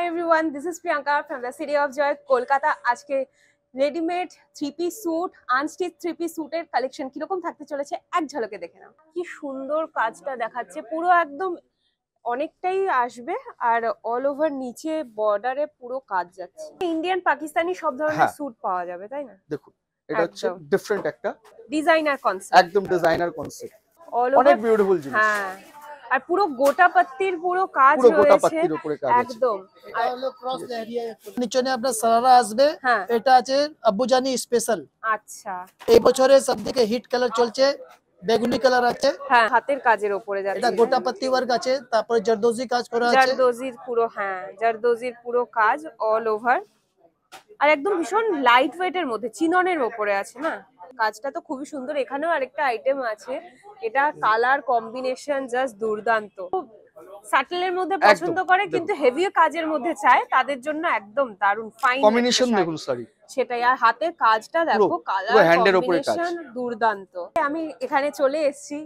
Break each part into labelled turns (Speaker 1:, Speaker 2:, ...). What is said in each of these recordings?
Speaker 1: High everyone this is Priyanka from the city of joy Kolkata আজকে readymade three piece suit unstitch three piece স্যুটের collection কিরকম থাকতে চলেছে এক ঝলকে দেখে নাও কি সুন্দর কাজটা দেখাচ্ছে পুরো একদম অনেকটাই আসবে আর অল ওভার নিচে বর্ডারে পুরো কাজ যাচ্ছে ইন্ডিয়ান পাকিস্তানি সব ধরনের স্যুট হ্যাঁ। পাওয়া যাবে তাই না
Speaker 2: দেখুন এটা হচ্ছে ডিফারেন্ট একটা
Speaker 1: ডিজাইনার কনসেপ্ট একদম
Speaker 2: designer concept
Speaker 1: all over beautiful
Speaker 2: জিনিস
Speaker 3: হ্যাঁ আর পুরো গোটা পাত্তির পুরো কাজ রয়েছে একদম নিচনে আপনার সারারা আসবে হ্যাঁ। এটা আছে আব্বুজানি স্পেশাল আচ্ছা এই বছরে সবদিকে হিট কালার চলছে বেগুনি কালার আছে হ্যাঁ হাতের কাজের উপরে যাচ্ছে এটা গোটা পাত্তি ওয়ার্ক আছে তারপর জারদোজি কাজ করা আছে জারদোজির
Speaker 1: পুরো হ্যাঁ জারদোজির পুরো কাজ অল ওভার আর একদম ভীষণ লাইট ওয়েটের মধ্যে চিননের উপরে আছে না কাজটা তো খুবই সুন্দর এখানেও আরেকটা আইটেম আছে এটা কালার কম্বিনেশন জাস্ট দুর্দান্ত মধ্যে পছন্দ করে কিন্তু হেভি কাজের মধ্যে চায় তাদের জন্য একদম দারুন ফাইন সেটাই আর কাজটা দেখো কালার আমি এখানে চলে এসেছি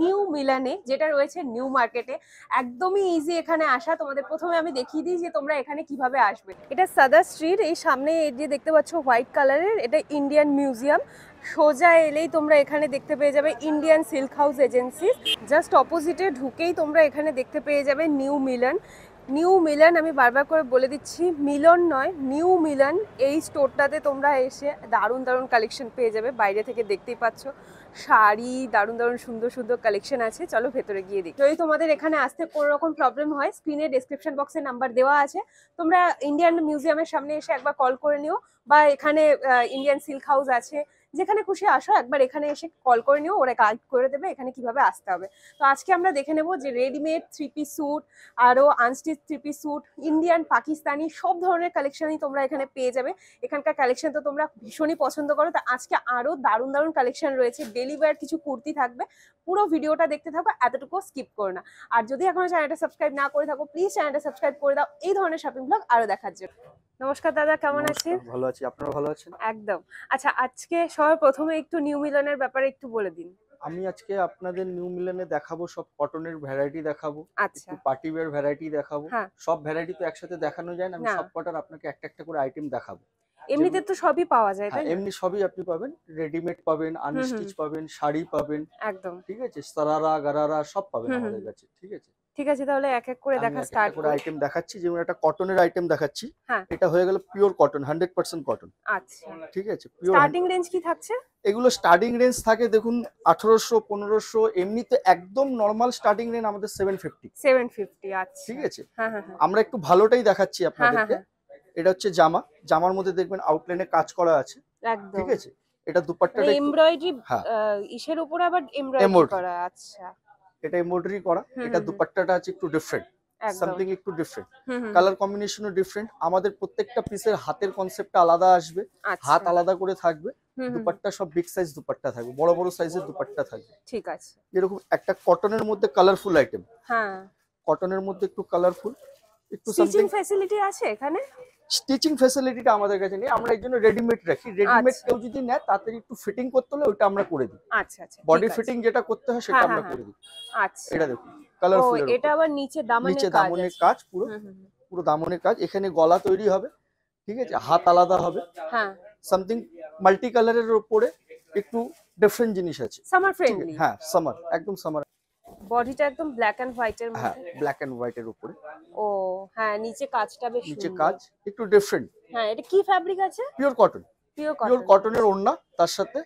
Speaker 1: নিউ মিলানে যেটা রয়েছে নিউ মার্কেটে একদমই ইজি এখানে আসা তোমাদের প্রথমে আমি দেখিয়ে দিই যে তোমরা এখানে কিভাবে আসবে এটা সাদা স্ট্রিট এই সামনে যে দেখতে পাচ্ছ হোয়াইট কালারের এটা ইন্ডিয়ান মিউজিয়াম সোজা এলেই তোমরা এখানে দেখতে পেয়ে যাবে Indian silk house agency just অপোজিটে ঢুকেই তোমরা এখানে দেখতে পেয়ে যাবে নিউ মিলন নিউ মিলন আমি বারবার করে বলে দিচ্ছি মিলন নয় নিউ মিলন এই স্টোরটাতে তোমরা এসে দারুণ দারুণ কালেকশন পেয়ে যাবে বাইরে থেকে দেখতেই পাচ্ছ শাড়ি দারুণ দারুণ সুন্দর সুন্দর কালেকশন আছে চলো ভেতরে গিয়ে দেখি যদি তোমাদের এখানে আসতে কোনো রকম প্রবলেম হয় স্ক্রিনে ডিসক্রিপশন বক্সে নাম্বার দেওয়া আছে তোমরা ইন্ডিয়ান মিউজিয়ামের সামনে এসে একবার কল করে নিও বা এখানে ইন্ডিয়ান সিল্ক হাউস আছে যেখানে খুশি আসো একবার এখানে এসে কল করে নিও ওরা কাজ করে দেবে এখানে কিভাবে আসতে হবে তো আজকে আমরা দেখে নেব যে রেডিমেড থ্রি পিস স্যুট আরও unstitch three piece suit Indian Pakistani সব ধরনের কালেকশনই তোমরা এখানে পেয়ে যাবে এখানকার কালেকশন তো তোমরা ভীষণই পছন্দ করো তো আজকে আরও দারুণ দারুণ কালেকশন রয়েছে ডেলিভার কিছু কুর্তি থাকবে পুরো ভিডিওটা দেখতে থাকো এতটুকু স্কিপ করো না আর যদি এখনও চ্যানেলটা সাবস্ক্রাইব না করে থাকো প্লিজ চ্যানেলটা সাবস্ক্রাইব করে দাও এই ধরনের শপিং ব্লগ আরও দেখার জন্য নমস্কার দাদা কেমন আছেন
Speaker 2: ভালো আছি আপনারা ভালো আছেন
Speaker 1: একদম আচ্ছা আজকে সবার প্রথমে একটু নিউ মিলনের ব্যাপারে একটু বলে দিন
Speaker 2: আমি আজকে আপনাদের নিউ মিলনে দেখাবো সব কটনের ভ্যারাইটি দেখাবো আচ্ছা। একটু পার্টি ওয়্যার ভ্যারাইটি দেখাবো হ্যাঁ। সব ভ্যারাইটি তো একসাথে দেখানো যায় না আমি সব কটার আপনাকে একটা একটা করে আইটেম দেখাবো এমনিতে তো
Speaker 1: সবই পাওয়া যায় হ্যাঁ, তাই এমনি
Speaker 2: সবই আপনি পাবেন রেডিমেড পাবেন আনস্টিচ পাবেন শাড়ি পাবেন একদম ঠিক আছে সারারা গারারা সব পাবেন আমাদের কাছে
Speaker 1: ঠিক আছে ঠিক আছে তাহলে এক এক করে দেখা স্টার্ট করে আইটেম
Speaker 2: দেখাচ্ছি যেমন একটা কটনের আইটেম দেখাচ্ছি হ্যাঁ। এটা হয়ে গেল পিওর কটন 100% কটন আচ্ছা ঠিক আছে পিওর স্টার্টিং রেঞ্জ কি থাকছে এগুলো স্টার্টিং রেঞ্জ থাকে দেখুন 1800 1500 এমনিতে একদম নরমাল স্টার্টিং রেঞ্জ আমাদের 750 750 আচ্ছা ঠিক আছে হ্যাঁ, হ্যাঁ হ্যাঁ আমরা একটু ভালোটাই দেখাচ্ছি হ্যাঁ, আপনাদেরকে এটা হচ্ছে জামা জামার মধ্যে দেখবেন আউটলাইনে কাজ করা আছে একদম ঠিক আছে এটা দুপাট্টা
Speaker 1: এমব্রয়ডারি ইশের উপর আবার এমব্রয়ডারি করা আচ্ছা
Speaker 2: এটা এমব্রয়ডারি করা এটা দুপাট্টাটা আছে একটু ডিফারেন্ট সামথিং একটু ডিফারেন্ট কালার কম্বিনেশনও ডিফারেন্ট আমাদের প্রত্যেকটা পিসের হাতের কনসেপ্টটা আলাদা আসবে আচ্ছা। হাত আলাদা করে থাকবে দুপাট্টা সব বিগ সাইজ দুপাট্টা থাকবে বড় বড় সাইজের দুপাট্টা থাকবে ঠিক আছে এরকম একটা কটনের মধ্যে কালারফুল আইটেম হ্যাঁ কটনের মধ্যে একটু কালারফুল একটু সামথিং
Speaker 1: ফ্যাসিলিটি আছে এখানে
Speaker 2: স্টিচিং ফ্যাসিলিটিটা আমাদের কাছে নেই আমরা এই জন্য রেডিমেড রাখি রেডিমেড আচ্ছা। কেউ যদি নেয় তাদের একটু ফিটিং করতে হলে ওটা আমরা করে দিই
Speaker 1: আচ্ছা আচ্ছা বডি ফিটিং
Speaker 2: যেটা করতে হয় সেটা হ্যাঁ, আমরা হ্যাঁ, করে দিই
Speaker 1: হ্যাঁ। আচ্ছা এটা দেখুন
Speaker 2: কালারফুল এটা
Speaker 1: আবার নিচে দামনের কাজ নিচে দামনের কাজ পুরো
Speaker 2: পুরো দামনের কাজ এখানে গলা তৈরি হবে ঠিক আছে হাত আলাদা হবে হ্যাঁ সামথিং মাল্টি কালারের উপরে একটু ডিফারেন্ট জিনিস আছে সামার ফ্রেন্ডলি হ্যাঁ সামার একদম সামার
Speaker 1: বডিটা একদম ব্ল্যাক এন্ড হোয়াইট এর হ্যাঁ, মধ্যে
Speaker 2: ব্ল্যাক এন্ড হোয়াইট এর উপরে
Speaker 1: ও হ্যাঁ নিচে কাজটা বেশ নিচে কাজ একটু ডিফারেন্ট হ্যাঁ এটা কি ফ্যাব্রিক আছে
Speaker 2: pure cotton pure cotton pure কটনের ওড়না তার সাথে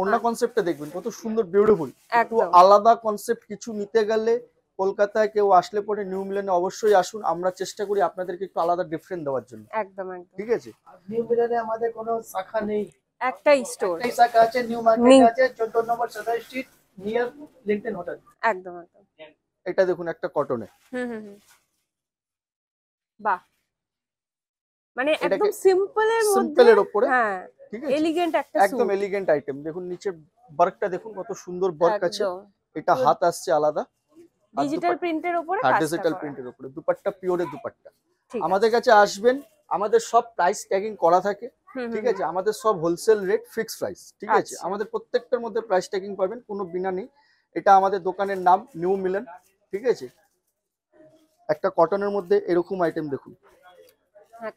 Speaker 2: ওড়না কনসেপ্টটা হ্যাঁ। দেখবেন কত সুন্দর বিউটিফুল একটু আলাদা কনসেপ্ট কিছু নিতে গেলে কলকাতায় কেউ আসলে পরে নিউ মিলানে অবশ্যই আসুন আমরা চেষ্টা করি আপনাদেরকে একটু আলাদা ডিফারেন্ট দেওয়ার জন্য একদম একদম ঠিক আছে
Speaker 3: নিউ মিলানে আমাদের কোনো শাখা নেই একটাই স্টোর একটাই শাখা আছে নিউ মার্কেট আছে 14 নম্বর সদর স্ট্রিট
Speaker 2: এটা দেখুন একটা কটনে
Speaker 3: বাহ
Speaker 1: মানে একদম সিম্পলের মধ্যে
Speaker 2: উপরে হ্যাঁ ঠিক আছে একদম এলিগেন্ট আইটেম দেখুন নিচে দেখুন কত সুন্দর আছে এটা হাত আসছে আলাদা ডিজিটাল
Speaker 1: প্রিন্টের ডিজিটাল
Speaker 2: প্রিন্টের দুপাট্টা দুপাট্টা আমাদের কাছে আসবেন আমাদের সব প্রাইস ট্যাগিং করা থাকে ঠিক আছে আমাদের সব হোলসেল রেট ফিক্স প্রাইস ঠিক আছে আচ্ছা। আমাদের প্রত্যেকটার মধ্যে প্রাইস ট্যাগিং পাবেন কোনো বিনা নেই এটা আমাদের দোকানের নাম নিউ মিলন ঠিক আছে একটা কটনের মধ্যে এরকম আইটেম দেখুন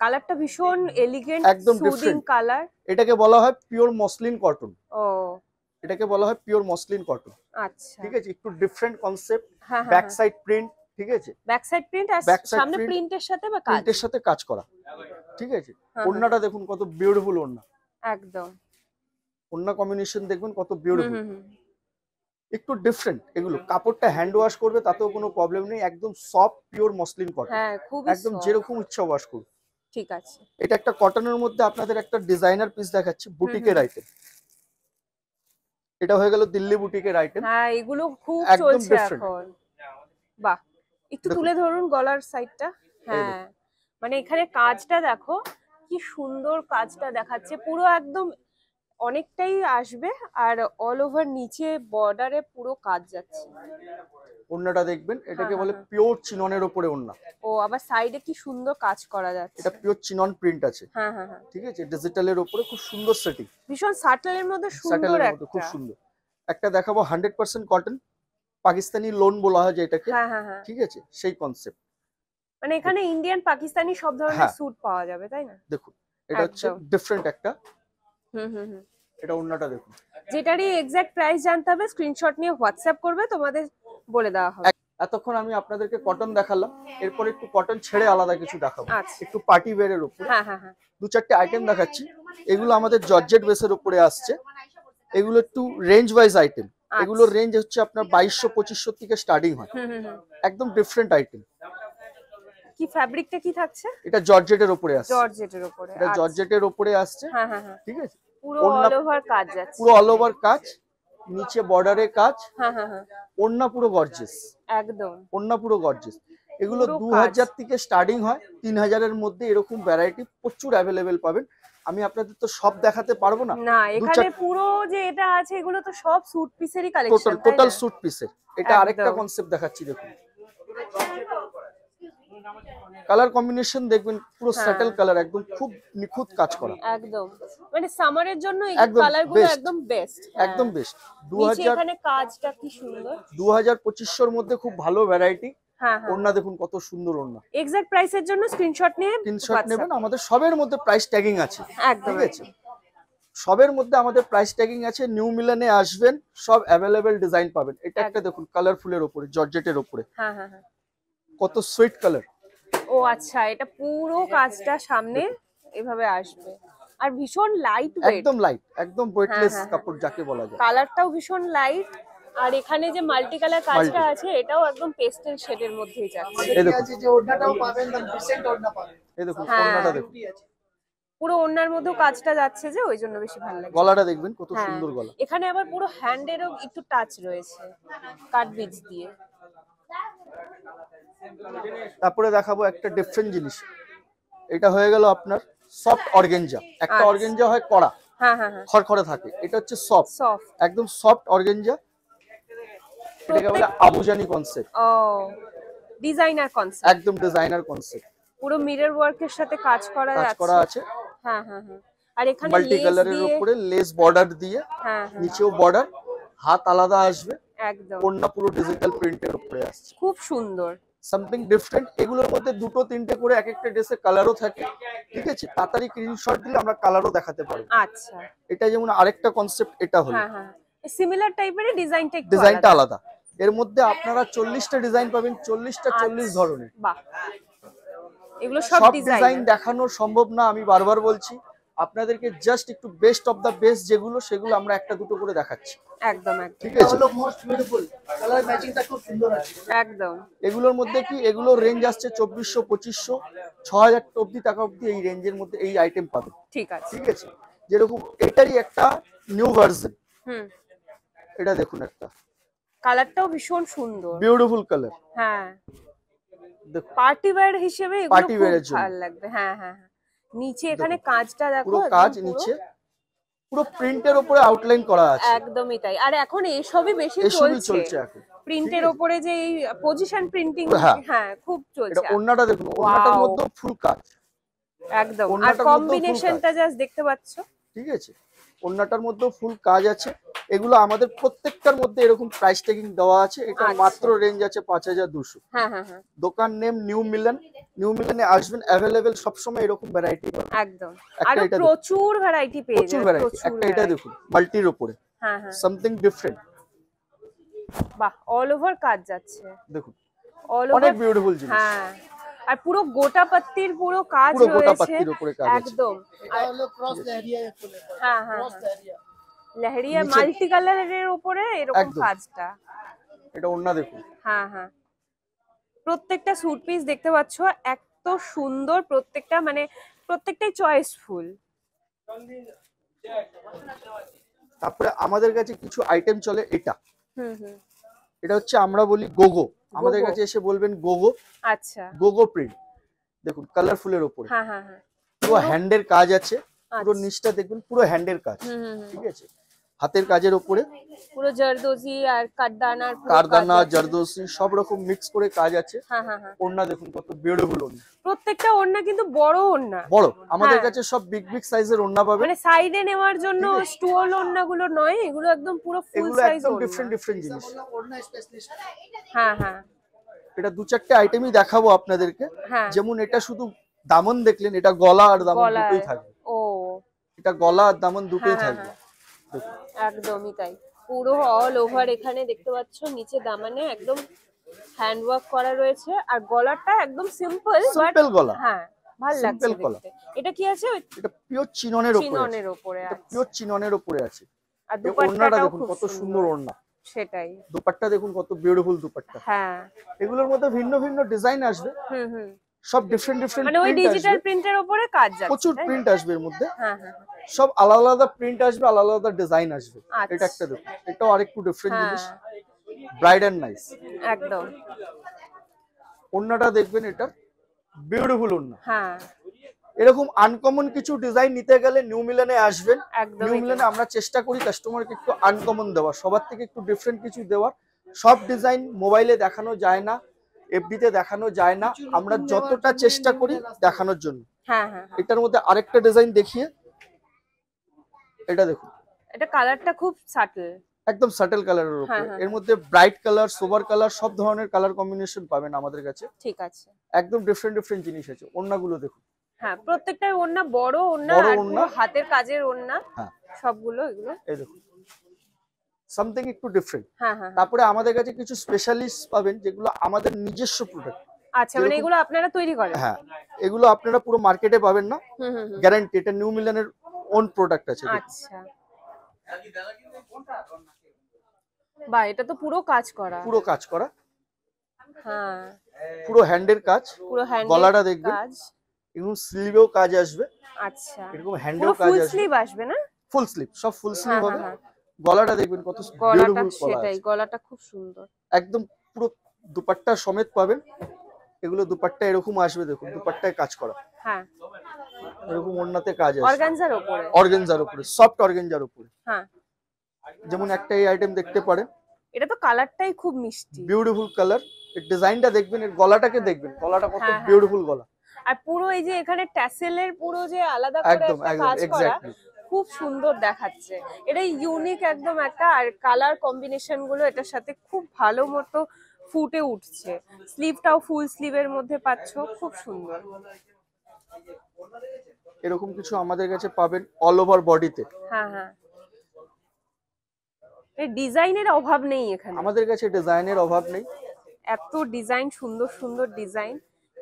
Speaker 1: কালারটা হ্যাঁ, ভীষণ এলিগেন্ট একদম কালার
Speaker 2: এটাকে বলা হয় পিওর মসলিন কটন ও এটাকে বলা হয় পিওর মসলিন কটন আচ্ছা ঠিক আছে একটু different concept back side print ঠিক আছে
Speaker 1: ব্যাক সাইড প্রিন্ট আর সামনে প্রিন্টের সাথে বা কাজ প্রিন্টের সাথে
Speaker 2: কাজ করা ঠিক আছে হ্যাঁ, ওন্নাটা হ্যাঁ। দেখুন কত বিউটিফুল ওন্না একদম ওন্না কম্বিনেশন দেখবেন কত বিউটিফুল একটু ডিফারেন্ট এগুলো কাপড়টা হ্যান্ড ওয়াশ করবে তাতেও কোনো প্রবলেম নেই একদম সফট পিওর মসলিন কটন হ্যাঁ খুব একদম যেরকম ইচ্ছা ওয়াশ করবে ঠিক আছে এটা একটা কটনের মধ্যে আপনাদের একটা ডিজাইনার পিস দেখাচ্ছি বুটিকের আইটেম এটা হয়ে গেল দিল্লি বুটিকের আইটেম
Speaker 1: হ্যাঁ এগুলো খুব চলছে এখন বাহ একটু তুলে ধরুন গলার সাইডটা হ্যাঁ মানে এখানে কাজটা দেখো কি সুন্দর কাজটা দেখাচ্ছে পুরো একদম অনেকটাই আসবে আর অল ওভার নিচে বর্ডারে পুরো কাজ যাচ্ছে
Speaker 2: ওন্নাটা দেখবেন এটাকে হ্যাঁ, বলে পিওর চিননের উপরে ওন্না
Speaker 1: ও আবার সাইডে কি সুন্দর কাজ করা যাচ্ছে
Speaker 2: এটা পিওর চিনন প্রিন্ট আছে হ্যাঁ হ্যাঁ হ্যাঁ ঠিক আছে ডিজিটালের উপরে খুব সুন্দর সেটিং
Speaker 1: ভীষণ এর মধ্যে সুন্দর একটা খুব সুন্দর
Speaker 2: একটা দেখাবো 100% কটন পাকিস্তানি লোন বলা হয় যেটাকে হ্যাঁ, হ্যাঁ, হ্যাঁ। ঠিক আছে সেই কনসেপ্ট
Speaker 1: মানে এখানে ইন্ডিয়ান পাকিস্তানি সব ধরনের স্যুট পাওয়া যাবে তাই না
Speaker 2: দেখুন এটা হচ্ছে ডিফারেন্ট একটা হুম হুম হুম এটা অন্যটা দেখুন
Speaker 1: যেটারই এক্সাক্ট প্রাইস জানতে হবে স্ক্রিনশট নিয়ে হোয়াটসঅ্যাপ করবে তোমাদের বলে
Speaker 2: দেওয়া হবে এতক্ষণ আমি আপনাদেরকে কটন দেখালাম এরপর একটু কটন ছেড়ে আলাদা কিছু দেখাবো আচ্ছা। একটু পার্টি ওয়্যারের উপর দু চারটে আইটেম দেখাচ্ছি এগুলো আমাদের জর্জেট বেসের উপরে আসছে এগুলো একটু রেঞ্জ ওয়াইজ আইটেম এগুলোর রেঞ্জ আচ্ছা। হচ্ছে আপনার বাইশশো পঁচিশশো থেকে স্টার্টিং হয় একদম ডিফারেন্ট আইটেম জর্জেটের জর্জেটের আসছে আচ্ছা। হ্যাঁ, হ্যাঁ, হ্যাঁ। ঠিক আছে
Speaker 1: পুরো অল ওভার
Speaker 2: কাজ নিচে কাজ একদম থেকে স্টার্টিং হয় তিন হাজারের মধ্যে এরকম ভ্যারাইটি প্রচুর অ্যাভেলেবেল পাবেন আমি আপনাদের তো সব দেখাতে পারবো না না এখানে
Speaker 1: পুরো যে এটা আছে এগুলো তো সব স্যুট পিসেরই কালেকশন টোটাল টোটাল স্যুট
Speaker 2: পিসের এটা আরেকটা কনসেপ্ট দেখাচ্ছি দেখুন কালার কম্বিনেশন দেখবেন পুরো সেটেল হ্যাঁ। কালার একদম খুব নিখুঁত কাজ করা
Speaker 1: একদম মানে সামারের জন্য এই কালারগুলো একদম বেস্ট একদম
Speaker 2: বেস্ট হ্যাঁ। 2000 এখানে
Speaker 1: কাজটা কি সুন্দর
Speaker 2: 2025 এর মধ্যে খুব ভালো ভ্যারাইটি হ্যাঁ, হ্যাঁ। ওন্না দেখুন কত সুন্দর ওন্না
Speaker 1: এক্সাক্ট প্রাইসের জন্য স্ক্রিনশট নিয়ে
Speaker 2: স্ক্রিনশট নেবেন আমাদের সবের মধ্যে প্রাইস ট্যাগিং আছে ঠিক সবের মধ্যে আমাদের প্রাইস ট্যাগিং আছে নিউ মিলানে আসবেন সব অ্যাভেলেবেল ডিজাইন পাবেন এটা একটা দেখুন কালারফুলের উপরে জর্জেটের উপরে কত সুইট কালার
Speaker 1: ও আচ্ছা এটা পুরো কাজটা সামনে এভাবে আসবে আর ভীষণ লাইট একদম
Speaker 2: লাইট একদম ওয়েটলেস হ্যাঁ, কাপড় যাকে বলা যায়
Speaker 1: কালারটাও ভীষণ লাইট আর এখানে যে মাল্টি কালার কাজটা আছে এটাও একদম পেস্টেল শেডের মধ্যেই যাচ্ছে এই দেখুন যে ওড়নাটাও পাবেন দাম ডিসেন্ট ওড়না পাবেন
Speaker 2: এই দেখুন হ্যাঁ। ওড়নাটা দেখুন
Speaker 1: পুরো ওড়নার মধ্যেও কাজটা যাচ্ছে যে ওই জন্য বেশি ভালো লাগে গলাটা
Speaker 2: দেখবেন কত হ্যাঁ। সুন্দর গলা
Speaker 1: এখানে আবার পুরো হ্যান্ডেরও একটু টাচ রয়েছে কাট বিজ দিয়ে
Speaker 2: তারপরে দেখাবো একটা ডিফারেন্ট জিনিস এটা হয়ে গেল আপনার সফট অর্গেঞ্জা একটা অর্গেঞ্জা আচ্ছা। হয় কড়া হ্যাঁ, হ্যাঁ হ্যাঁ খড়খড়ে থাকে এটা হচ্ছে সফট একদম সফট অর্গেঞ্জা এটাকে বলে আবুজানি কনসেপ্ট
Speaker 1: ও ডিজাইনার কনসেপ্ট
Speaker 2: একদম ডিজাইনার কনসেপ্ট
Speaker 1: পুরো মিরর ওয়ার্কের সাথে কাজ করা আছে কাজ করা আছে হ্যাঁ হ্যাঁ হ্যাঁ আর এখানে মাল্টি কালারের উপরে
Speaker 2: লেস বর্ডার দিয়ে হ্যাঁ, হ্যাঁ, হ্যাঁ। নিচেও বর্ডার হাত আলাদা আসবে একদম ওন্না পুরো ডিজিটাল প্রিন্টের উপরে আসছে খুব সুন্দর সামথিং ডিফারেন্ট এগুলোর মধ্যে দুটো তিনটে করে এক একটা ড্রেসে কালারও থাকে ঠিক আছে তাড়াতাড়ি স্ক্রিনশট দিলে আমরা কালারও দেখাতে পারি আচ্ছা এটা যেমন আরেকটা কনসেপ্ট এটা হলো হ্যাঁ
Speaker 1: হ্যাঁ সিমিলার টাইপের ডিজাইনটা ডিজাইনটা আলাদা
Speaker 2: এর মধ্যে আপনারা চল্লিশটা ডিজাইন পাবেন চল্লিশটা চল্লিশ আচ্ছা। ধরনের এগুলো সব ডিজাইন দেখানো সম্ভব না আমি বারবার বলছি আপনাদেরকে জাস্ট একটু বেস্ট অফ দা বেস্ট যেগুলো সেগুলো আমরা একটা দুটো করে দেখাচ্ছি খুব সুন্দর একদম এগুলোর মধ্যে কি এগুলোর রেঞ্জ আসছে চব্বিশশো পঁচিশশো 2500 6000 অব্দি টাকা অবধি এই রেঞ্জের মধ্যে এই আইটেম পাবে ঠিক আছে ঠিক আছে যেরকম এটারই একটা নিউ ভার্সন হুম এটা দেখুন একটা
Speaker 1: কালারটাও ভীষণ সুন্দর বিউটিফুল কালার হ্যাঁ পার্টি ওয়্যার হিসেবে এগুলো খুব ভালো লাগবে হ্যাঁ হ্যাঁ, হ্যাঁ। নিচে এখানে কাজটা দেখো পুরো কাজ নিচে
Speaker 2: পুরো প্রিন্টের উপরে আউটলাইন করা আছে
Speaker 1: একদমই তাই আর এখন এসবই বেশি চলছে প্রিন্টের উপরে যে এই পজিশন প্রিন্টিং হ্যাঁ।, হ্যাঁ খুব চলছে এটা ওন্নাটা দেখুন ওন্নাটার মধ্যে
Speaker 2: ফুল কাজ একদম আর কম্বিনেশনটা
Speaker 1: জাস্ট দেখতে পাচ্ছ
Speaker 2: ঠিক আছে অন্যটার মধ্যেও ফুল কাজ আছে এগুলো আমাদের প্রত্যেকটার মধ্যে এরকম প্রাইস ট্যাগিং দেওয়া আছে এটা আচ্ছা। মাত্র রেঞ্জ আছে পাঁচ হাজার দুশো হ্যাঁ, হ্যাঁ, হ্যাঁ। দোকান নেম নিউ মিলন নিউ মিলনে আসবেন অ্যাভেলেবেল সবসময় এরকম ভ্যারাইটি একদম
Speaker 1: প্রচুর ভ্যারাইটি প্রচুর ভ্যারাইটি একটা এটা দেখুন
Speaker 2: মাল্টির উপরে সামথিং ডিফারেন্ট
Speaker 1: বাহ অল ওভার কাজ যাচ্ছে দেখুন অল ওভার বিউটিফুল জিনিস হ্যাঁ আর পুরো গোটা পাত্তির পুরো কাজ রয়েছে একদম লেহরিয়া হ্যাঁ হ্যাঁ ক্রস লেহরিয়া লেহরিয়া মাল্টি উপরে এরকম কাজটা
Speaker 2: এটা ওন্না দেখুন
Speaker 1: হ্যাঁ হ্যাঁ প্রত্যেকটা স্যুট পিস দেখতে পাচ্ছ এত সুন্দর প্রত্যেকটা মানে প্রত্যেকটাই চয়েসফুল
Speaker 2: তারপরে আমাদের কাছে কিছু আইটেম চলে এটা হুম হুম এটা হচ্ছে আমরা বলি গোগো আমাদের কাছে এসে বলবেন গোগো আচ্ছা গোগো প্রিন্ট দেখুন কালারফুলের উপরে হ্যাঁ হ্যাঁ হ্যাঁ পুরো হ্যান্ডের কাজ আছে পুরো নিচটা আচ্ছা। দেখবেন পুরো হ্যান্ডের কাজ ঠিক আছে হাতের কাজের ওপরে
Speaker 1: পুরো জারদোজি আর কাটদানার কাটদানা
Speaker 2: জারদোজি সব রকম মিক্স করে কাজ আছে হ্যাঁ হ্যাঁ হ্যাঁ ওন্না দেখুন কত বিউটিফুল ওন্না
Speaker 1: প্রত্যেকটা ওন্না কিন্তু বড় ওন্না বড় আমাদের হ্যাঁ। কাছে
Speaker 2: সব বিগ বিগ সাইজের ওন্না পাবে মানে
Speaker 1: সাইডে নেওয়ার জন্য স্টুল ওন্না গুলো নয় এগুলো একদম পুরো ফুল সাইজ এগুলো একদম ডিফারেন্ট ডিফারেন্ট জিনিস হ্যাঁ হ্যাঁ
Speaker 2: এটা দু চারটে আইটেমই দেখাবো আপনাদেরকে হ্যাঁ। যেমন এটা শুধু দামন দেখলেন এটা গলা আর দামন দুটোই থাকবে ও এটা গলা আর দামন দুটোই হ্যাঁ, থাকবে দেখুন
Speaker 1: একদমই তাই পুরো অল ওভার এখানে দেখতে পাচ্ছ নিচে দামানে একদম হ্যান্ড ওয়ার্ক করা রয়েছে আর গলাটা একদম সিম্পল সিম্পল গলা হ্যাঁ ভালো লাগছে এটা কি আছে এটা
Speaker 2: পিওর চিননের উপরে চিননের উপরে আছে পিওর চিননের উপরে আছে
Speaker 1: আর দুপাট্টাটা দেখুন কত সুন্দর ওড়না সেটাই
Speaker 2: দুপাট্টা দেখুন কত বিউটিফুল দুপাট্টা হ্যাঁ এগুলোর মধ্যে ভিন্ন ভিন্ন ডিজাইন আসবে হুম হুম সব ডিফারেন্ট ডিফারেন্ট মানে ওই ডিজিটাল
Speaker 1: প্রিন্টের উপরে কাজ যাবে প্রচুর প্রিন্ট আসবে এর মধ্যে হ্যাঁ হ্যাঁ, হ্যাঁ।
Speaker 2: সব আলাদা আলাদা প্রিন্ট আসবে আলাদা আলাদা ডিজাইন আসবে এটা আচ্ছা। একটা এটাও আরেকটু ডিফারেন্ট হ্যাঁ। জিনিস
Speaker 1: ব্রাইড এন্ড নাইস একদম
Speaker 2: ওন্নাটা দেখবেন এটা বিউটিফুল ওন্না হ্যাঁ এরকম আনকমন কিছু ডিজাইন নিতে গেলে নিউ মিলানে আসবেন নিউ মিলানে আমরা চেষ্টা করি কাস্টমারকে একটু আনকমন দেওয়া সবার থেকে একটু ডিফারেন্ট কিছু দেওয়ার সব ডিজাইন মোবাইলে দেখানো যায় না এফবিতে দেখানো যায় না আমরা যতটা চেষ্টা করি দেখানোর জন্য হ্যাঁ, হ্যাঁ, এটার মধ্যে আরেকটা ডিজাইন দেখিয়ে এটা দেখুন
Speaker 1: এটা কালারটা খুব সাটল
Speaker 2: একদম সাটল কালারের উপরে হ্যাঁ, হ্যাঁ। এর মধ্যে ব্রাইট কালার সোবার কালার সব ধরনের কালার কম্বিনেশন পাবেন আমাদের কাছে ঠিক আছে একদম ডিফারেন্ট ডিফারেন্ট জিনিস আছে ওন্নাগুলো দেখুন
Speaker 1: হ্যাঁ প্রত্যেকটাই ওন্না বড় ওন্না আর হাতের কাজের ওন্না হ্যাঁ। সবগুলো এগুলো
Speaker 2: এই দেখুন সামথিং একটু ডিফারেন্ট তারপরে আমাদের কাছে কিছু স্পেশালিস্ট পাবেন যেগুলো আমাদের নিজস্ব প্রোডাক্ট
Speaker 1: আচ্ছা মানে এগুলো আপনারা তৈরি করেন হ্যাঁ
Speaker 2: এগুলো আপনারা পুরো মার্কেটে পাবেন না গ্যারান্টি এটা নিউ মিলানের ওন প্রোডাক্ট আছে আচ্ছা
Speaker 1: বা এটা তো পুরো কাজ করা পুরো কাজ করা হ্যাঁ পুরো
Speaker 2: হ্যান্ডের কাজ পুরো হ্যান্ডের গলাটা দেখবেন কাজ এরকম স্লিভেও কাজ আসবে
Speaker 1: আচ্ছা এরকম হ্যান্ডেও কাজ আসবে ফুল স্লিভ আসবে না
Speaker 2: ফুল স্লিভ সব ফুল স্লিভ হ্যাঁ, হবে হ্যাঁ, হ্যাঁ। গলাটা দেখবেন কত গলাটা সেটাই
Speaker 1: গলাটা খুব সুন্দর
Speaker 2: একদম পুরো দুপাট্টা সমেত পাবেন এগুলো দুপাট্টা এরকম আসবে দেখুন দুপাট্টায় কাজ করা হ্যাঁ এরকম অন্যতে কাজ আছে অর্গানজার উপরে অর্গানজার উপরে সফট অর্গানজার উপরে হ্যাঁ যেমন একটা এই আইটেম দেখতে পারেন এটা তো কালারটাই খুব মিষ্টি বিউটিফুল কালার এর ডিজাইনটা দেখবেন এর গলাটাকে দেখবেন গলাটা কত বিউটিফুল হ্যাঁ, হ্যাঁ। গলা
Speaker 1: আর পুরো এই যে এখানে ট্যাসেলের পুরো যে আলাদা করে একটা খুব সুন্দর দেখাচ্ছে এটা ইউনিক একদম একটা আর কালার কম্বিনেশন গুলো এটার সাথে খুব ভালো মতো ফুটে উঠছে স্লিভটাও ফুল স্লিভের মধ্যে পাচ্ছ খুব সুন্দর
Speaker 2: এরকম কিছু আমাদের কাছে পাবেন অল ওভার বডিতে
Speaker 1: হ্যাঁ হ্যাঁ ডিজাইনের অভাব নেই এখানে
Speaker 2: আমাদের কাছে ডিজাইনের অভাব নেই
Speaker 1: এত ডিজাইন সুন্দর সুন্দর ডিজাইন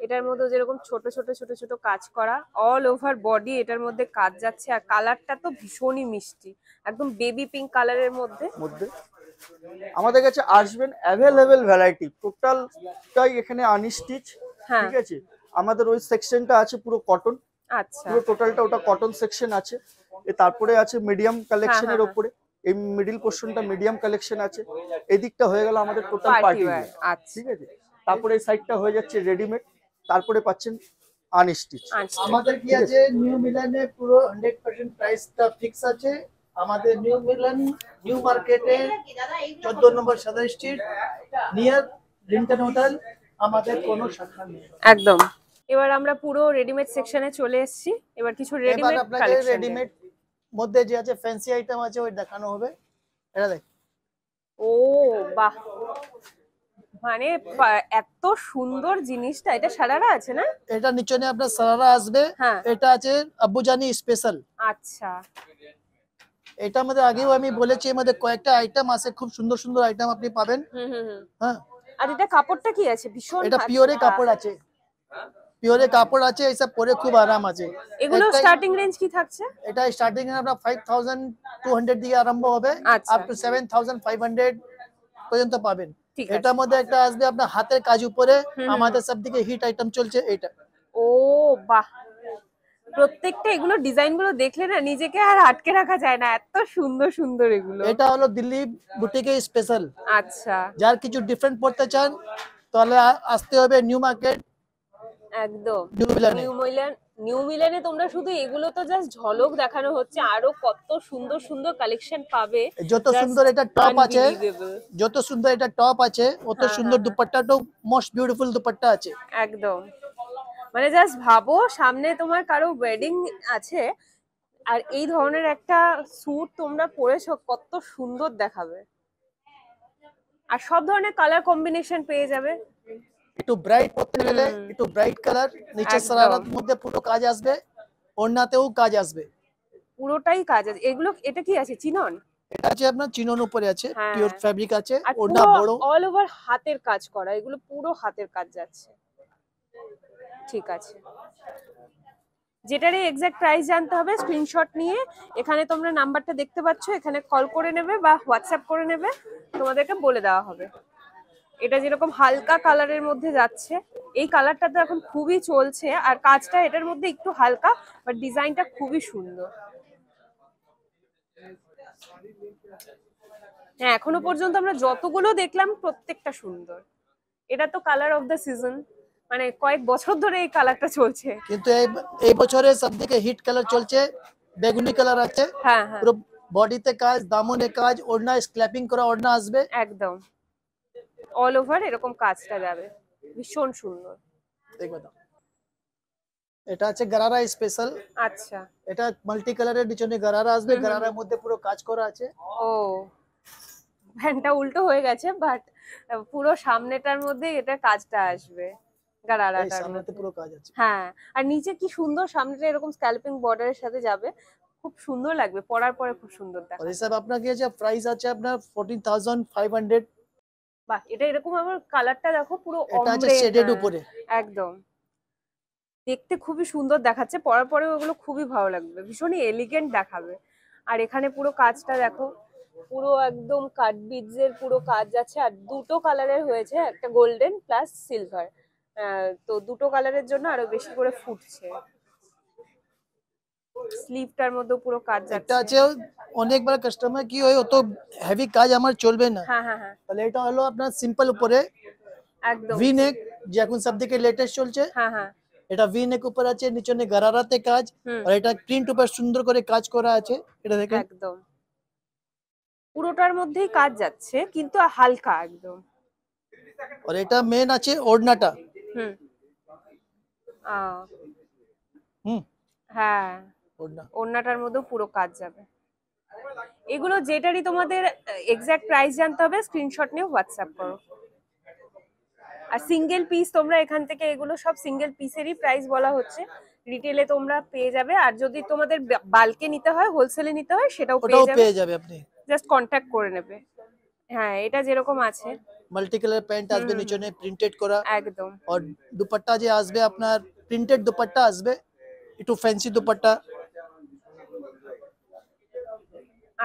Speaker 1: এটার মধ্যে যেরকম ছোট ছোট ছোট ছোট কাজ করা অল ওভার বডি এটার মধ্যে কাজ যাচ্ছে আর কালারটা তো ভীষণই মিষ্টি একদম বেবি পিঙ্ক কালারের মধ্যে মধ্যে আমাদের
Speaker 2: কাছে আসবেন অ্যাভেলেবেল ভ্যারাইটি টোটালটাই এখানে আনস্টিচ হ্যাঁ। ঠিক আছে আমাদের ওই সেকশনটা আছে পুরো কটন আচ্ছা পুরো টোটালটা ওটা কটন সেকশন আছে তারপরে আছে মিডিয়াম হ্যাঁ, কালেকশনের হ্যাঁ, ওপরে এই মিডিল পোর্শনটা মিডিয়াম কালেকশন আছে এদিকটা হয়ে গেল আমাদের টোটাল আচ্ছা। পার্টি ঠিক আছে তারপরে এই সাইডটা হয়ে যাচ্ছে রেডিমেড তারপরে পাচ্ছেন আনস্টিচ আমাদের কি আছে
Speaker 3: নিউ মিলানে পুরো 100% প্রাইসটা ফিক্স আছে আমাদের নিউ মিলন নিউ মার্কেটে চোদ্দ নম্বর সাদা স্ট্রিট নিয়ার লিন্টন হোটেল আমাদের কোনো শাখা নেই একদম
Speaker 1: এবার আমরা পুরো রেডিমেড সেকশনে
Speaker 3: চলে এসেছি এবার কিছু রেডিমেড আপনাদের রেডিমেড মধ্যে যে আছে ফ্যান্সি আইটেম আছে ওই দেখানো হবে এটা দেখ ও বাহ মানে এত সুন্দর জিনিসটা এটা সারারা আছে না এটা নিচনে আপনার সারারা আসবে হ্যাঁ এটা আছে আব্বুজানি স্পেশাল আচ্ছা এটা মধ্যে আগেও আমি বলেছি এর মধ্যে কয়েকটা আইটেম আছে খুব সুন্দর সুন্দর আইটেম আপনি পাবেন হ্যাঁ আর এটা কাপড়টা কি আছে ভীষণ এটা পিওরে কাপড় আছে পিওরে কাপড় আছে পরে খুব আরাম আছে এগুলো স্টার্টিং রেঞ্জ কি থাকছে এটা স্টার্টিং রেঞ্জ আপনার 5200 দিয়ে আরম্ভ হবে আপ টু 7500 পর্যন্ত পাবেন এটার মধ্যে একটা আসবে আপনার হাতের কাজ উপরে আমাদের সবদিকে হিট আইটেম চলছে এটা ও বাহ
Speaker 1: প্রত্যেকটা এগুলো ডিজাইন গুলো দেখলে না নিজেকে আর আটকে রাখা যায় না এত সুন্দর
Speaker 3: সুন্দর এগুলো এটা হলো দিল্লি বুটিকে স্পেশাল আচ্ছা যার কিছু ডিফারেন্ট পড়তে চান তাহলে আসতে হবে নিউ মার্কেট
Speaker 1: একদম নিউ মিলান নিউ মিলানে তোমরা শুধু এগুলো তো জাস্ট ঝলক দেখানো হচ্ছে আরো কত সুন্দর সুন্দর কালেকশন পাবে যত সুন্দর এটা টপ আছে
Speaker 3: যত সুন্দর এটা টপ আছে অত হ্যাঁ, সুন্দর হ্যাঁ, হ্যাঁ। দুপাট্টাটাও মোস্ট বিউটিফুল দুপাট্টা আছে
Speaker 1: একদম মানে জাস্ট ভাবো সামনে তোমার কারো ওয়েডিং আছে আর এই ধরনের একটা স্যুট তোমরা পরেছো কত সুন্দর দেখাবে আর সব ধরনের কালার কম্বিনেশন পেয়ে যাবে
Speaker 3: একটু ব্রাইট করতে গেলে একটু ব্রাইট কালার নিচে সারারাত মধ্যে পুরো কাজ আসবে ওড়নাতেও কাজ আসবে পুরোটাই কাজ আছে এগুলো এটা কি আছে চিনন এটা আছে আপনার চিনন উপরে আছে পিওর ফ্যাব্রিক আছে ওড়না বড়
Speaker 1: অল ওভার হাতের কাজ করা এগুলো পুরো হাতের কাজ যাচ্ছে ঠিক আছে যেটারই এক্স্যাক্ট প্রাইস জানতে হবে স্ক্রিনশট নিয়ে এখানে তোমরা নাম্বারটা দেখতে পাচ্ছ এখানে কল করে নেবে বা হোয়াটসঅ্যাপ করে নেবে তোমাদেরকে বলে দেওয়া হবে এটা যেরকম হালকা কালারের মধ্যে যাচ্ছে এই কালারটা তো এখন খুবই চলছে আর কাজটা এটার মধ্যে একটু হালকা বাট ডিজাইনটা খুবই সুন্দর হ্যাঁ এখনো পর্যন্ত আমরা যতগুলো দেখলাম প্রত্যেকটা সুন্দর
Speaker 3: এটা তো কালার অফ দ্য সিজন মানে কয়েক বছর ধরে এই কালারটা চলছে কিন্তু এই এই বছরে সবথেকে হিট কালার চলছে বেগুনি কালার আছে হ্যাঁ হ্যাঁ পুরো বডিতে কাজ দামনে কাজ ওড়না স্ক্ল্যাপিং করা ওড়না আসবে একদম
Speaker 1: অল ওভার এরকম
Speaker 3: কাজটা যাবে ভীষণ সুন্দর দেখো দাও এটা আছে গারারা স্পেশাল আচ্ছা এটা মাল্টি কালারের পিছনে গারারা আসবে গরারার মধ্যে পুরো কাজ করা
Speaker 1: আছে ও ভ্যানটা উল্টো হয়ে গেছে বাট পুরো সামনেটার মধ্যে এটা কাজটা আসবে হ্যাঁ, আর নিচে কি সুন্দর সামনেটা এরকম বর্ডারের সাথে যাবে খুব সুন্দর লাগবে পরার পরে খুব সুন্দর দেখাবে
Speaker 3: আপনার প্রাইস আছে আপনার বাহ এটা এরকম আমার কালারটা দেখো পুরো হ্যাঁ, একদম দেখতে খুবই সুন্দর
Speaker 1: দেখাচ্ছে পরার পরে ওগুলো খুবই ভালো লাগবে ভীষণই এলিগেন্ট দেখাবে আর এখানে পুরো কাজটা দেখো পুরো একদম কাট এর পুরো কাজ আছে আর দুটো কালারের হয়েছে একটা গোল্ডেন প্লাস সিলভার তো দুটো কালারের জন্য আরো বেশি করে ফুটছে
Speaker 3: স্লিপটার মধ্যে পুরো কাজ যাচ্ছে আছে অনেকবার কাস্টমার কি হয় অত হেভি কাজ আমার চলবে না হ্যাঁ হ্যাঁ হ্যাঁ তাহলে এটা হলো আপনার সিম্পল উপরে
Speaker 1: একদম ভি নেক
Speaker 3: যে এখন সব দিকে লেটেস্ট চলছে হ্যাঁ হ্যাঁ এটা ভি নেক উপর আছে নিচে নে গরারাতে কাজ আর এটা প্রিন্ট উপর সুন্দর করে কাজ করা আছে এটা দেখেন একদম পুরোটার মধ্যেই কাজ যাচ্ছে কিন্তু হালকা একদম আর এটা মেন আছে ওড়নাটা হুম হুম
Speaker 1: হ্যাঁ ওড়নাটার মধ্যেও পুরো কাজ যাবে এগুলো যেটারই তোমাদের এক্স্যাক্ট প্রাইস জানতে হবে স্ক্রিনশট হোয়াটসঅ্যাপ করো আর সিঙ্গেল পিস তোমরা এখান থেকে এগুলো সব সিঙ্গেল পিসেরই প্রাইস বলা হচ্ছে রিটেলে তোমরা পেয়ে যাবে আর যদি তোমাদের বাল্কে নিতে হয় হোলসেলে নিতে হয় সেটাও পেয়ে যাবে জাস্ট কন্ট্যাক্ট করে নেবে হ্যাঁ এটা যেরকম আছে
Speaker 3: মাল্টি কালার প্যান্ট আসবে নিচনে প্রিন্টেড করা একদম আর দুপাট্টা যে আসবে আপনার প্রিন্টেড দুপাট্টা আসবে একটু ফ্যান্সি দুপাট্টা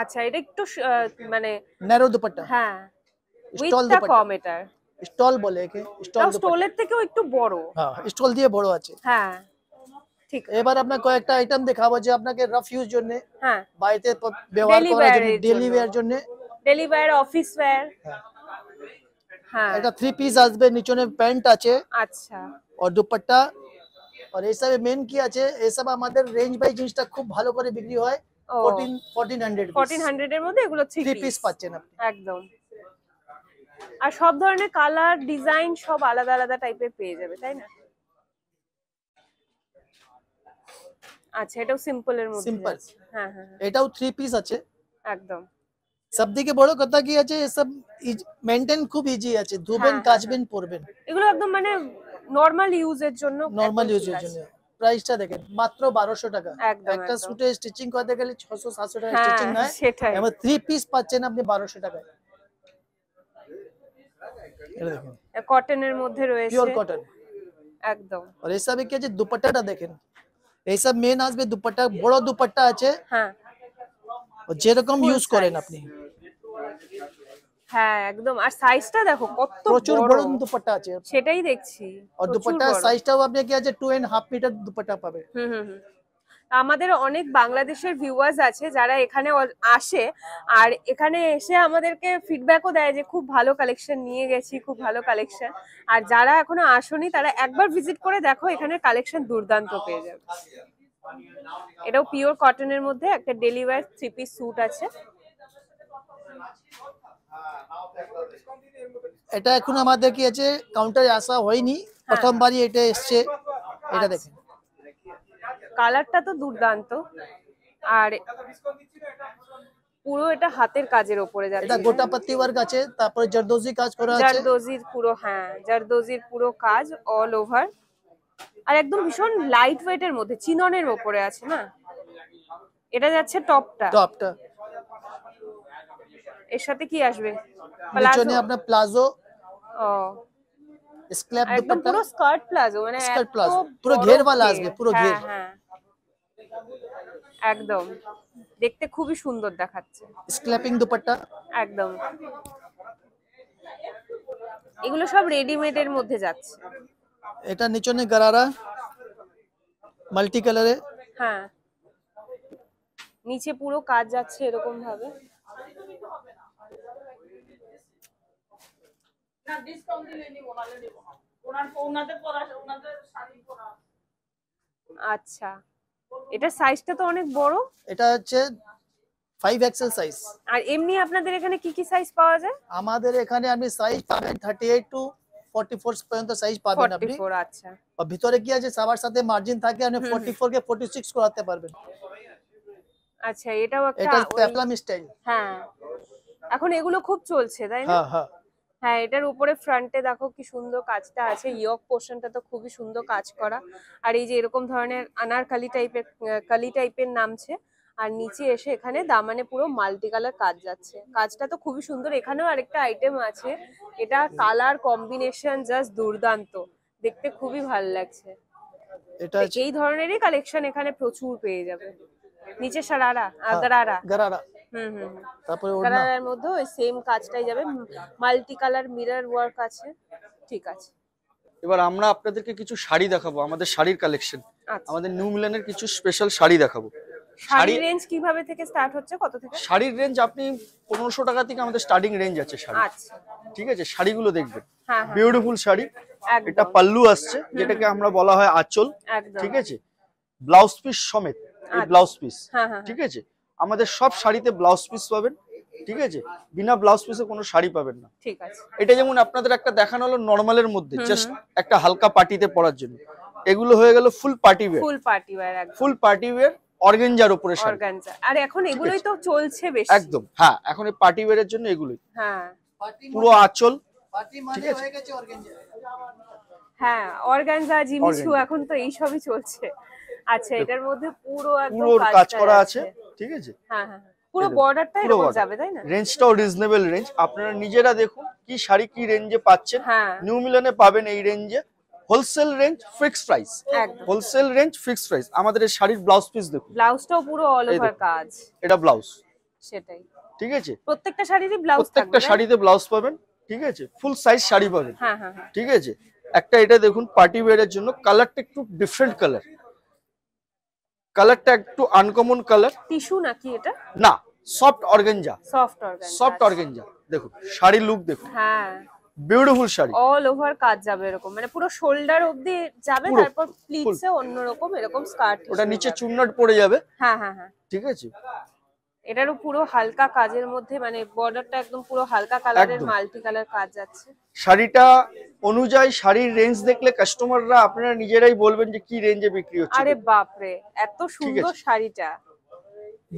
Speaker 1: আচ্ছা এটা একটু মানে ন্যারো দুপাট্টা হ্যাঁ
Speaker 3: স্টল দুপাট্টা কম এটা স্টল বলে একে স্টল স্টলের থেকেও একটু বড় হ্যাঁ স্টল দিয়ে বড় আছে হ্যাঁ ঠিক এবার আপনার কয়েকটা আইটেম দেখাবো যে আপনাকে রাফ ইউজ জন্য হ্যাঁ বাড়িতে ব্যবহার করার জন্য ডেলি ওয়্যার জন্য ডেলি ওয়্যার অফিস ওয়্যার এটা থ্রি পিস আসবে নিচনে প্যান্ট আছে আচ্ছা আর দুপাট্টা আর এসব মেন কি আছে এসব আমাদের রেঞ্জ বাই জিনিসটা খুব ভালো করে বিক্রি হয় 14 1400 1400 এর মধ্যে এগুলো থ্রি পিস পাচ্ছেন আপনি একদম আর সব ধরনের কালার
Speaker 1: ডিজাইন সব আলাদা আলাদা টাইপের পেয়ে যাবে তাই না
Speaker 3: আচ্ছা এটাও সিম্পল সিম্পল হ্যাঁ, হ্যাঁ হ্যাঁ এটাও থ্রি পিস আছে একদম সবদিকে বড় কথা কি আছে সব ইজ মেইনটেইন খুব ইজি আছে ধুবেন হ্যাঁ, হ্যাঁ। কাচবেন পরবেন এগুলো একদম মানে নরমাল ইউজের জন্য নরমাল ইউজের জন্য প্রাইসটা দেখেন মাত্র 1200 টাকা একটা সুতে স্টিচিং করতে গেলে 600 700 টাকা স্টিচিং নাই সেটা এমন থ্রি পিস পাচ্ছেন আপনি 1200 টাকায় এই দেখুন কটন এর মধ্যে রয়েছে পিওর কটন একদম আর এই সব কি আছে दुपটাটা দেখেন এই সব মেনাজবে दुपটা বড় दुपটা আছে হ্যাঁ আর যে রকম ইউজ করেন আপনি হ্যাঁ একদম আর সাইজটা দেখো কত প্রচুর বড় দুপাট্টা আছে সেটাই দেখছি আর দুপাট্টা সাইজটাও আপনি কি আছে 2 এন্ড হাফ মিটার দুপাট্টা পাবে হুম হুম
Speaker 1: আমাদের অনেক বাংলাদেশের ভিউয়ার্স আছে যারা এখানে আসে আর এখানে এসে আমাদেরকে ফিডব্যাকও দেয় যে খুব ভালো কালেকশন নিয়ে গেছি খুব ভালো কালেকশন আর যারা এখনো আসেনি তারা একবার ভিজিট করে দেখো এখানে কালেকশন দুর্দান্ত পেয়ে যাবে এটাও পিওর কটনের মধ্যে একটা ডেলিভার থ্রি পিস স্যুট আছে
Speaker 3: হ্যাঁ, এটা এখন আমাদের কি আছে কাউন্টারে আসা হয়নি হ্যাঁ, হ্যাঁ। প্রথমবারই এটা এসছে এটা দেখেন কালারটা তো দুর্দান্ত আর পুরো এটা হাতের কাজের ওপরে যাচ্ছে এটা গোটা পত্তি ওয়ার্ক আছে তারপরে জারদোজি কাজ করা আছে জারদোজির
Speaker 1: পুরো হ্যাঁ জারদোজির পুরো কাজ অল ওভার আর একদম ভীষণ লাইট ওয়েটের মধ্যে চিননের ওপরে আছে না এটা যাচ্ছে টপটা টপটা এর সাথে কি আসবে পিছনে
Speaker 3: আপনার প্লাজো ও স্ক্ল্যাপ একদম পুরো স্কার্ট প্লাজো মানে স্কার্ট প্লাজো পুরো ঘের वाला আসবে পুরো হ্যাঁ, ঘের হ্যাঁ
Speaker 1: একদম দেখতে খুবই সুন্দর দেখাচ্ছে স্ক্ল্যাপিং দুপাট্টা একদম এগুলো সব
Speaker 3: রেডিমেড এর মধ্যে যাচ্ছে এটা নিচনে গরারা মাল্টি কালারে
Speaker 1: হ্যাঁ নিচে পুরো কাজ যাচ্ছে এরকম ভাবে
Speaker 3: আচ্ছা এটা সাইজটা তো অনেক বড় এটা হচ্ছে 5 এক্সেল সাইজ আর এমনি আপনাদের এখানে কি কি সাইজ পাওয়া যায় আমাদের এখানে আপনি সাইজ পাবেন 38 টু 44 পর্যন্ত সাইজ পাবেন আপনি 44 আচ্ছা আর ভিতরে কি আছে সবার সাথে মার্জিন থাকে আপনি 44 কে 46 করাতে পারবেন
Speaker 1: আচ্ছা এটাও একটা এটা পেপলাম স্টাইল হ্যাঁ এখন এগুলো খুব চলছে তাই না হ্যাঁ হ্যাঁ হ্যাঁ এটার উপরে ফ্রন্টে দেখো কি সুন্দর কাজটা আছে ইয়ক পোর্শনটা তো খুবই সুন্দর কাজ করা আর এই যে এরকম ধরনের আনারকালি টাইপের কালি টাইপের নামছে আর নিচে এসে এখানে দামানে পুরো মাল্টি কালার কাজ যাচ্ছে কাজটা তো খুবই সুন্দর এখানেও আরেকটা আইটেম আছে এটা কালার কম্বিনেশন জাস্ট দুর্দান্ত দেখতে খুবই ভালো লাগছে এটা এই ধরনেরই কালেকশন এখানে প্রচুর পেয়ে যাবে নিচে সারারা হ্যাঁ, গারারা গারারা
Speaker 2: তারপরে কালারের
Speaker 1: মধ্যে ওই সেম কাজটাই যাবে মাল্টি কালার মিরর ওয়ার্ক আছে ঠিক আছে
Speaker 2: এবার আমরা আপনাদেরকে কিছু শাড়ি দেখাবো আমাদের শাড়ির কালেকশন আচ্ছা। আমাদের নিউ মিলানের কিছু স্পেশাল শাড়ি দেখাবো শাড়ির রেঞ্জ
Speaker 1: কিভাবে থেকে স্টার্ট হচ্ছে কত থেকে
Speaker 2: শাড়ির রেঞ্জ আপনি 1500 টাকা থেকে আমাদের স্টার্টিং রেঞ্জ আছে শাড়ি আচ্ছা ঠিক আছে শাড়িগুলো দেখবেন
Speaker 1: হ্যাঁ বিউটিফুল
Speaker 2: হ্যাঁ। শাড়ি এটা পাল্লু আসছে যেটাকে আমরা বলা হয় আঁচল ঠিক আছে ব্লাউজ পিস সমেত আচ্ছা। ব্লাউজ পিস হ্যাঁ, হ্যাঁ, হ্যাঁ ঠিক আছে আমাদের সব শাড়িতে ব্লাউজ পিস পাবেন ঠিক আছে বিনা ব্লাউজ পিসে কোনো শাড়ি পাবেন না
Speaker 1: ঠিক আছে এটা
Speaker 2: যেমন আপনাদের একটা দেখানো হলো নর্মালের মধ্যে জাস্ট একটা হালকা পার্টিতে পরার জন্য এগুলো হয়ে গেল full party wear full party wear full party wear অর্গানজার উপরে শাড়ি অর্গানজা
Speaker 1: আর এখন এগুলোই তো চলছে বেশি একদম
Speaker 2: হ্যাঁ এখন এই পার্টি ওয়্যারের জন্য এগুলোই
Speaker 3: হ্যাঁ পুরো আঁচল পার্টি মানে হয়ে গেছে অর্গানজা
Speaker 1: হ্যাঁ অর্গানজা জিমিছু এখন তো এইসবই চলছে আচ্ছা এটার মধ্যে পুরো একদম কাজ করা আছে ঠিক আছে হ্যাঁ হ্যাঁ, হ্যাঁ। পুরো বর্ডারটা এরকম যাবে
Speaker 2: তাই না রেঞ্জটাও রিজনেবল রেঞ্জ আপনারা নিজেরা দেখুন কি শাড়ি কি রেঞ্জে পাচ্ছেন নিউ হ্যাঁ। মিলনে পাবেন এই রেঞ্জে wholesale range fixed price wholesale range fixed price আমাদের এই শাড়ির ব্লাউজ পিস দেখুন ব্লাউজটাও পুরো অল ওভার কাজ এটা ব্লাউজ সেটাই ঠিক আছে
Speaker 1: প্রত্যেকটা শাড়িতে ব্লাউজ প্রত্যেকটা শাড়িতে
Speaker 2: ব্লাউজ পাবেন ঠিক আছে ফুল সাইজ শাড়ি পাবেন হ্যাঁ, হ্যাঁ হ্যাঁ ঠিক আছে একটা এটা দেখুন পার্টি ওয়্যারের জন্য কালারটা একটু ডিফারেন্ট কালার কালারটা একটু আনকমন কালার টিস্যু নাকি এটা না soft organza soft organza soft organza দেখো শাড়ি লুক দেখো হ্যাঁ বিউটিফুল শাড়ি
Speaker 1: অল ওভার কাজ যাবে এরকম মানে পুরো শোল্ডার অবধি যাবে তারপর প্লিটসে অন্যরকম এরকম স্কার্ট ওটা নিচে
Speaker 2: চুন্নট পড়ে যাবে হ্যাঁ হ্যাঁ হ্যাঁ ঠিক আছে
Speaker 1: এটারও পুরো হালকা কাজের মধ্যে মানে বর্ডারটা একদম পুরো হালকা কালারের মাল্টি কালার কাজ আছে
Speaker 2: শাড়িটা অনুযায়ী শাড়ির রেঞ্জ দেখলে কাস্টমাররা আপনারা নিজেরাই বলবেন যে কি রেঞ্জে বিক্রি হচ্ছে আরে
Speaker 1: বাপরে এত সুন্দর শাড়িটা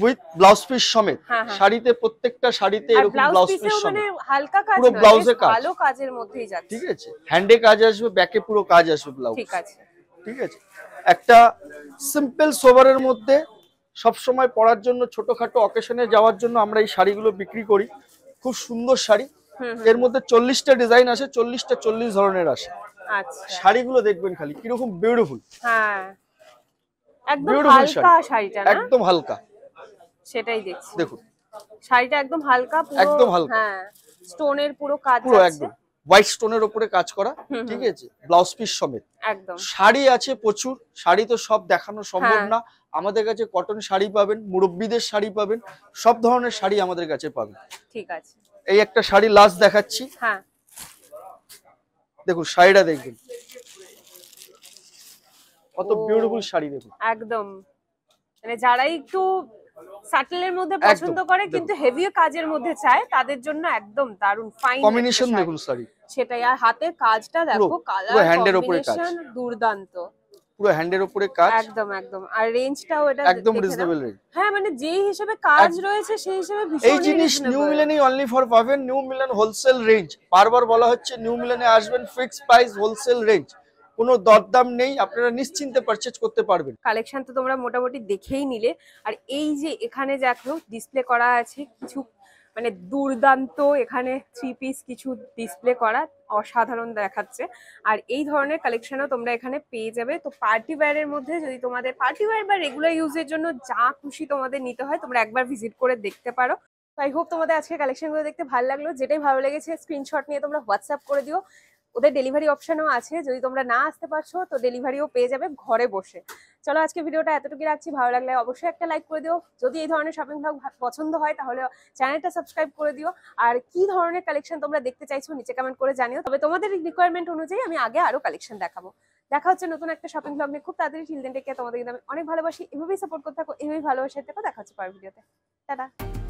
Speaker 2: উইথ ব্লাউজ পিস সমেত হ্যাঁ, হ্যাঁ। শাড়িতে প্রত্যেকটা শাড়িতে এরকম ব্লাউজ মানে পিস সমেত
Speaker 1: হালকা কাজ পুরো ব্লাউজে কাজ ভালো কাজের মধ্যেই যাচ্ছে ঠিক আছে
Speaker 2: হ্যান্ডে কাজ আসবে ব্যাকে পুরো কাজ আসবে ব্লাউজ ঠিক আছে ঠিক আছে একটা সিম্পল সোভারের মধ্যে সবসময় পরার জন্য ছোটখাটো অকেশনে যাওয়ার জন্য আমরা এই শাড়িগুলো বিক্রি করি খুব সুন্দর শাড়ি এর মধ্যে চল্লিশটা ডিজাইন আসে চল্লিশটা চল্লিশ ধরনের আসে আচ্ছা। শাড়িগুলো দেখবেন খালি কিরকম বিউটিফুল
Speaker 1: হ্যাঁ। একদম হালকা সেটাই দেখছি দেখুন শাড়িটা একদম হালকা একদম হালকা স্টোনের হ্যাঁ, পুরো কাজ পুরো একদম
Speaker 2: হোয়াইট স্টোনের উপরে কাজ করা ঠিক আছে ব্লাউজ পিস সমেত শাড়ি আছে প্রচুর শাড়ি তো সব দেখানো সম্ভব হ্যাঁ। না আমাদের কাছে কটন শাড়ি পাবেন মুরব্বীদের শাড়ি পাবেন সব ধরনের শাড়ি আমাদের কাছে পাবেন ঠিক আছে এই একটা শাড়ি লাস্ট দেখাচ্ছি হ্যাঁ। দেখুন শাড়িটা দেখবেন কত বিউটিফুল শাড়ি দেখুন
Speaker 1: একদম মানে যারাই একটু সাটলের মধ্যে পছন্দ করে কিন্তু হেভিও কাজের মধ্যে চায় তাদের জন্য একদম দারুন ফাইন কম্বিনেশন দেখুন শাড়ি সেটাই আর হাতে কাজটা দেখো কালার হ্যান্ডের উপরে কাজ দুর্দান্ত
Speaker 2: পুরো হ্যান্ডের উপরে কাজ একদম
Speaker 1: একদম আর রেঞ্জটাও এটা একদম রিজনেবল রেঞ্জ হ্যাঁ মানে যেই হিসেবে কাজ রয়েছে সেই হিসেবে ভীষণ এই জিনিস নিউ মিলেনি
Speaker 2: অনলি ফর পাবেন নিউ মিলেন হোলসেল রেঞ্জ বারবার বলা হচ্ছে নিউ মিলেনে আসবেন ফিক্সড প্রাইস হোলসেল রেঞ্জ কোনো দরদাম নেই আপনারা নিশ্চিন্তে পারচেজ করতে পারবেন
Speaker 1: কালেকশন তো তোমরা মোটামুটি দেখেই নিলে আর এই যে এখানে দেখো ডিসপ্লে করা আছে কিছু মানে দুর্দান্ত এখানে থ্রি পিস কিছু ডিসপ্লে করা অসাধারণ দেখাচ্ছে আর এই ধরনের কালেকশনও তোমরা এখানে পেয়ে যাবে তো পার্টি ওয়্যারের মধ্যে যদি তোমাদের পার্টি ওয়্যার বা রেগুলার ইউজের জন্য যা খুশি তোমাদের নিতে হয় তোমরা একবার ভিজিট করে দেখতে পারো তো আই হোপ তোমাদের আজকে কালেকশনগুলো দেখতে ভালো লাগলো যেটাই ভালো লেগেছে স্ক্রিনশট নিয়ে তোমরা হোয়াটসঅ্যাপ করে দিও ওদের ডেলিভারি অপশনও আছে যদি তোমরা না আসতে পারছো তো ডেলিভারিও পেয়ে যাবে ঘরে বসে চলো আজকে ভিডিওটা এতটুকু রাখছি ভালো লাগলে অবশ্যই একটা লাইক করে দিও যদি এই ধরনের শপিং ব্লগ পছন্দ হয় তাহলে চ্যানেলটা সাবস্ক্রাইব করে দিও আর কি ধরনের কালেকশন তোমরা দেখতে চাইছো নিচে কমেন্ট করে জানিও তবে তোমাদের রিকোয়ারমেন্ট অনুযায়ী আমি আগে আরও কালেকশন দেখাবো দেখা হচ্ছে নতুন একটা শপিং ব্লগ নিয়ে খুব তাড়াতাড়ি চিলড্রেন টেকে তোমাদের কিন্তু আমি অনেক ভালোবাসি এভাবেই সাপোর্ট করতে থাকো এভাবেই ভালোবাসা থাকো দেখা হচ্ছে পরের ভিডিওতে টাটা